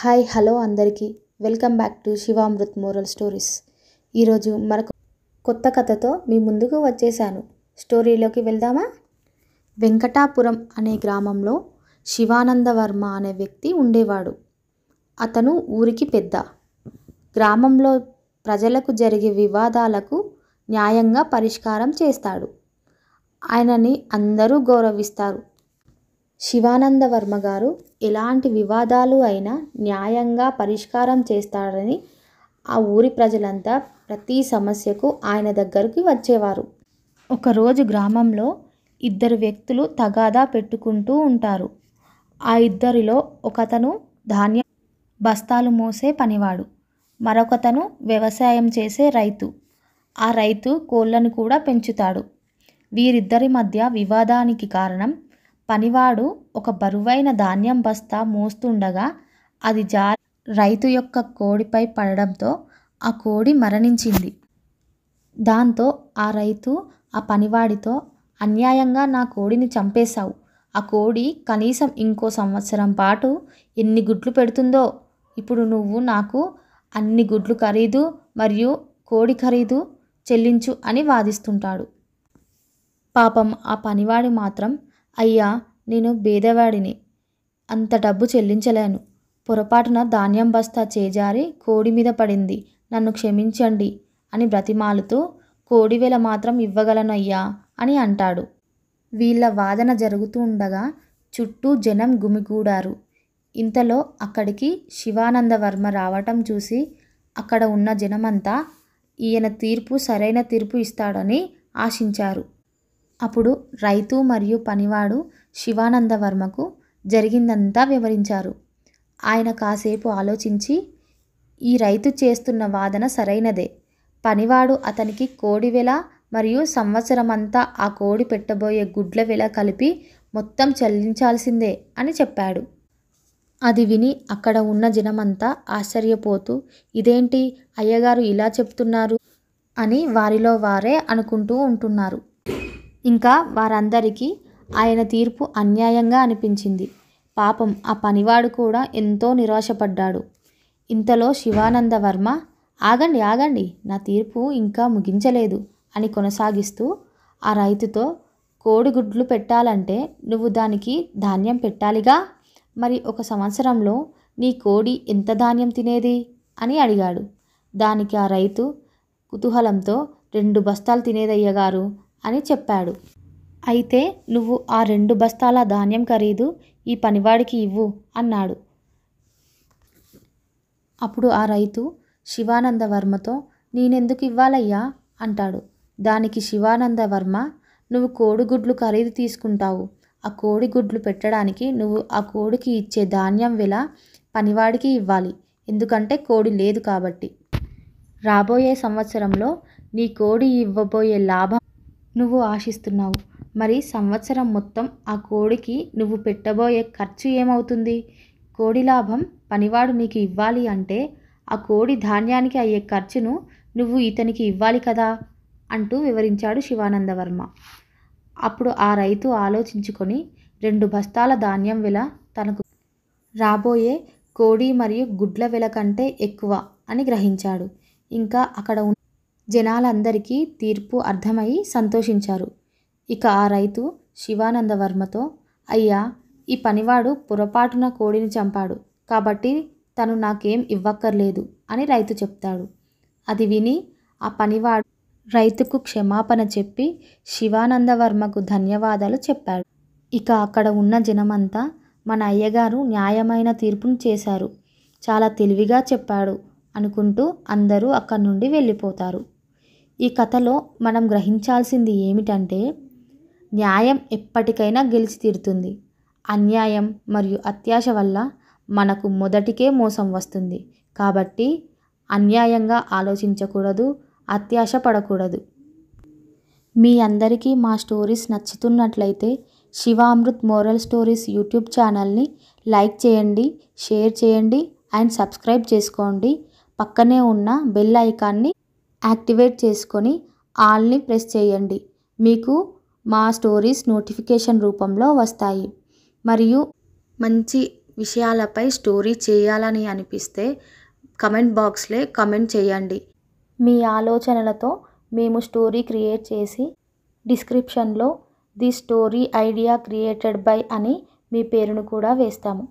hi hello అందరికీ welcome back to Shivamrut moral stories ఈరోజు మరొక కొత్త కథతో మీ ముందుకు వచ్చేసాను స్టోరీలోకి వెళ్దామా వెంకటాపురం అనే గ్రామంలో శివానందవర్మ అనే వ్యక్తి ఉండేవాడు అతను ఊరికి పెద్ద గ్రామంలో ప్రజలకు జరిగే వివాదాలకు న్యాయంగా పరిష్కారం చేస్తాడు ఆయనని అందరూ గౌరవిస్తారు శివానందవర్మ గారు ఎలాంటి వివాదాలు అయినా న్యాయంగా పరిష్కారం చేస్తారని ఆ ఊరి ప్రజలంతా ప్రతి సమస్యకు ఆయన దగ్గరికి వచ్చేవారు ఒకరోజు గ్రామంలో ఇద్దరు వ్యక్తులు తగాదా పెట్టుకుంటూ ఉంటారు ఆ ఇద్దరిలో ఒకతను ధాన్యం బస్తాలు మోసే పనివాడు మరొకతను వ్యవసాయం చేసే రైతు ఆ రైతు కోళ్ళను కూడా పెంచుతాడు వీరిద్దరి మధ్య వివాదానికి కారణం పనివాడు ఒక బరువైన ధాన్యం బస్తా మోస్తుండగా అది జా రైతు యొక్క కోడిపై పడడంతో ఆ కోడి మరణించింది దాంతో ఆ రైతు ఆ పనివాడితో అన్యాయంగా నా కోడిని చంపేశావు ఆ కోడి కనీసం ఇంకో సంవత్సరం పాటు ఎన్ని గుడ్లు పెడుతుందో ఇప్పుడు నువ్వు నాకు అన్ని గుడ్లు ఖరీదు మరియు కోడి ఖరీదు చెల్లించు అని వాదిస్తుంటాడు పాపం ఆ పనివాడు మాత్రం అయ్యా నేను బేదవాడిని అంత డబ్బు చెల్లించలేను పొరపాటున ధాన్యం బస్తా చేజారి కోడి మీద పడింది నన్ను క్షమించండి అని బ్రతిమాలుతూ కోడివేల మాత్రం ఇవ్వగలనయ్యా అని అంటాడు వీళ్ళ వాదన జరుగుతూ ఉండగా చుట్టూ జనం గుమిగూడారు ఇంతలో అక్కడికి శివానందవర్మ రావటం చూసి అక్కడ ఉన్న జనమంతా ఈయన తీర్పు సరైన తీర్పు ఇస్తాడని ఆశించారు అప్పుడు రైతు మరియు పనివాడు శివానంద వర్మకు జరిగిందంతా వివరించారు ఆయన కాసేపు ఆలోచించి ఈ రైతు చేస్తున్న వాదన సరైనదే పనివాడు అతనికి కోడి వెల మరియు సంవత్సరమంతా ఆ కోడి పెట్టబోయే గుడ్ల వెల కలిపి మొత్తం చెల్లించాల్సిందే అని చెప్పాడు అది విని అక్కడ ఉన్న జనమంతా ఆశ్చర్యపోతూ ఇదేంటి అయ్యగారు ఇలా చెప్తున్నారు అని వారిలో వారే అనుకుంటూ ఉంటున్నారు ఇంకా వారందరికీ ఆయన తీర్పు అన్యాయంగా అనిపించింది పాపం ఆ పనివాడు కూడా ఎంతో నిరాశపడ్డాడు ఇంతలో శివానంద వర్మ ఆగండి ఆగండి నా తీర్పు ఇంకా ముగించలేదు అని కొనసాగిస్తూ ఆ రైతుతో కోడిగుడ్లు పెట్టాలంటే నువ్వు దానికి ధాన్యం పెట్టాలిగా మరి ఒక సంవత్సరంలో నీ కోడి ఎంత ధాన్యం తినేది అని అడిగాడు దానికి ఆ రైతు కుతూహలంతో రెండు బస్తాలు తినేదయ్యగారు అని చెప్పాడు అయితే నువ్వు ఆ రెండు బస్తాల ధాన్యం ఖరీదు ఈ పనివాడికి ఇవ్వు అన్నాడు అప్పుడు ఆ రైతు శివానంద వర్మతో నేనెందుకు ఇవ్వాలయ్యా అంటాడు దానికి శివానంద వర్మ నువ్వు కోడిగుడ్లు ఖరీదు తీసుకుంటావు ఆ కోడిగుడ్లు పెట్టడానికి నువ్వు ఆ కోడికి ఇచ్చే ధాన్యం విల పనివాడికి ఇవ్వాలి ఎందుకంటే కోడి లేదు కాబట్టి రాబోయే సంవత్సరంలో నీ కోడి ఇవ్వబోయే లాభం నువ్వు ఆశిస్తున్నావు మరి సంవత్సరం మొత్తం ఆ కోడికి నువ్వు పెట్టబోయే ఖర్చు ఏమవుతుంది కోడి లాభం పనివాడు నీకు ఇవ్వాలి అంటే ఆ కోడి ధాన్యానికి అయ్యే ఖర్చును నువ్వు ఇతనికి ఇవ్వాలి కదా అంటూ వివరించాడు శివానందవర్మ అప్పుడు ఆ రైతు ఆలోచించుకొని రెండు బస్తాల ధాన్యం వెల తనకు రాబోయే కోడి మరియు గుడ్ల వెల కంటే ఎక్కువ అని గ్రహించాడు ఇంకా అక్కడ జనాలందరికీ తీర్పు అర్థమై సంతోషించారు ఇక ఆ రైతు శివానందవర్మతో అయ్యా ఈ పనివాడు పొరపాటున కోడిని చంపాడు కాబట్టి తను నాకేం ఇవ్వక్కర్లేదు అని రైతు చెప్తాడు అది విని ఆ పనివాడు రైతుకు క్షమాపణ చెప్పి శివానందవర్మకు ధన్యవాదాలు చెప్పాడు ఇక అక్కడ ఉన్న జనమంతా మన అయ్యగారు న్యాయమైన తీర్పును చేశారు చాలా తెలివిగా చెప్పాడు అనుకుంటూ అందరూ అక్కడి నుండి వెళ్ళిపోతారు ఈ కథలో మనం గ్రహించాల్సింది ఏమిటంటే న్యాయం ఎప్పటికైనా గెలిచి తీరుతుంది అన్యాయం మరియు అత్యాశ వల్ల మనకు మొదటికే మోసం వస్తుంది కాబట్టి అన్యాయంగా ఆలోచించకూడదు అత్యాశ పడకూడదు మీ అందరికీ మా స్టోరీస్ నచ్చుతున్నట్లయితే శివామృత్ మోరల్ స్టోరీస్ యూట్యూబ్ ఛానల్ని లైక్ చేయండి షేర్ చేయండి అండ్ సబ్స్క్రైబ్ చేసుకోండి పక్కనే ఉన్న బెల్ ఐకాన్ని యాక్టివేట్ చేసుకొని ఆల్ని ప్రెస్ చేయండి మీకు మా స్టోరీస్ నోటిఫికేషన్ రూపంలో వస్తాయి మరియు మంచి విషయాలపై స్టోరీ చేయాలని అనిపిస్తే కమెంట్ బాక్స్లే కమెంట్ చేయండి మీ ఆలోచనలతో మేము స్టోరీ క్రియేట్ చేసి డిస్క్రిప్షన్లో the story idea created by అని మీ పేరును కూడా వేస్తాము